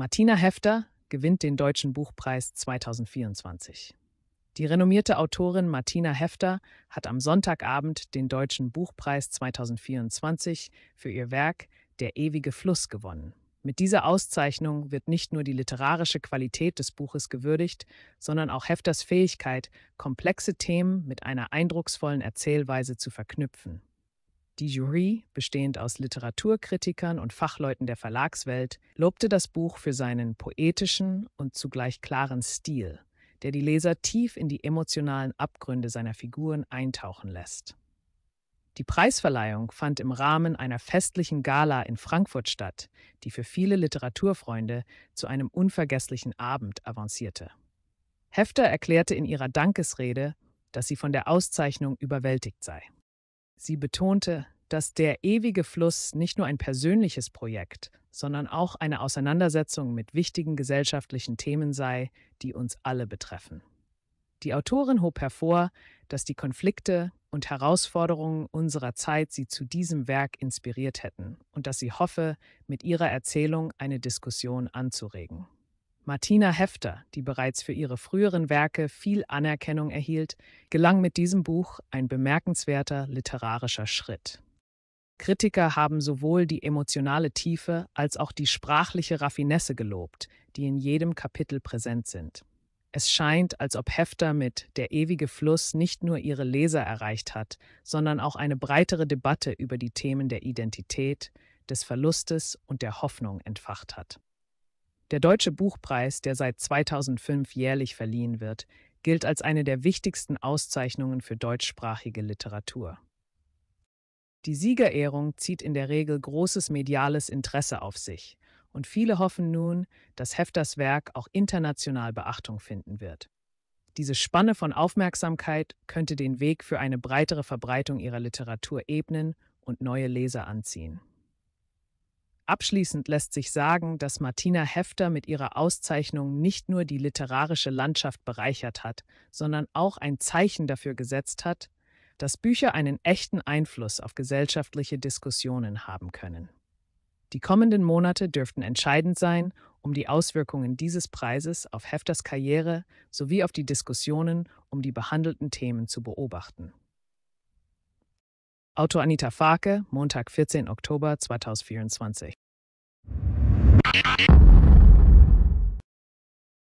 Martina Hefter gewinnt den Deutschen Buchpreis 2024. Die renommierte Autorin Martina Hefter hat am Sonntagabend den Deutschen Buchpreis 2024 für ihr Werk Der ewige Fluss gewonnen. Mit dieser Auszeichnung wird nicht nur die literarische Qualität des Buches gewürdigt, sondern auch Hefters Fähigkeit, komplexe Themen mit einer eindrucksvollen Erzählweise zu verknüpfen. Die Jury, bestehend aus Literaturkritikern und Fachleuten der Verlagswelt, lobte das Buch für seinen poetischen und zugleich klaren Stil, der die Leser tief in die emotionalen Abgründe seiner Figuren eintauchen lässt. Die Preisverleihung fand im Rahmen einer festlichen Gala in Frankfurt statt, die für viele Literaturfreunde zu einem unvergesslichen Abend avancierte. Hefter erklärte in ihrer Dankesrede, dass sie von der Auszeichnung überwältigt sei. Sie betonte, dass der ewige Fluss nicht nur ein persönliches Projekt, sondern auch eine Auseinandersetzung mit wichtigen gesellschaftlichen Themen sei, die uns alle betreffen. Die Autorin hob hervor, dass die Konflikte und Herausforderungen unserer Zeit sie zu diesem Werk inspiriert hätten und dass sie hoffe, mit ihrer Erzählung eine Diskussion anzuregen. Martina Hefter, die bereits für ihre früheren Werke viel Anerkennung erhielt, gelang mit diesem Buch ein bemerkenswerter literarischer Schritt. Kritiker haben sowohl die emotionale Tiefe als auch die sprachliche Raffinesse gelobt, die in jedem Kapitel präsent sind. Es scheint, als ob Hefter mit Der ewige Fluss nicht nur ihre Leser erreicht hat, sondern auch eine breitere Debatte über die Themen der Identität, des Verlustes und der Hoffnung entfacht hat. Der Deutsche Buchpreis, der seit 2005 jährlich verliehen wird, gilt als eine der wichtigsten Auszeichnungen für deutschsprachige Literatur. Die Siegerehrung zieht in der Regel großes mediales Interesse auf sich, und viele hoffen nun, dass Hefters Werk auch international Beachtung finden wird. Diese Spanne von Aufmerksamkeit könnte den Weg für eine breitere Verbreitung ihrer Literatur ebnen und neue Leser anziehen. Abschließend lässt sich sagen, dass Martina Hefter mit ihrer Auszeichnung nicht nur die literarische Landschaft bereichert hat, sondern auch ein Zeichen dafür gesetzt hat, dass Bücher einen echten Einfluss auf gesellschaftliche Diskussionen haben können. Die kommenden Monate dürften entscheidend sein, um die Auswirkungen dieses Preises auf Hefters Karriere sowie auf die Diskussionen um die behandelten Themen zu beobachten. Autor Anita Farke, Montag, 14. Oktober 2024.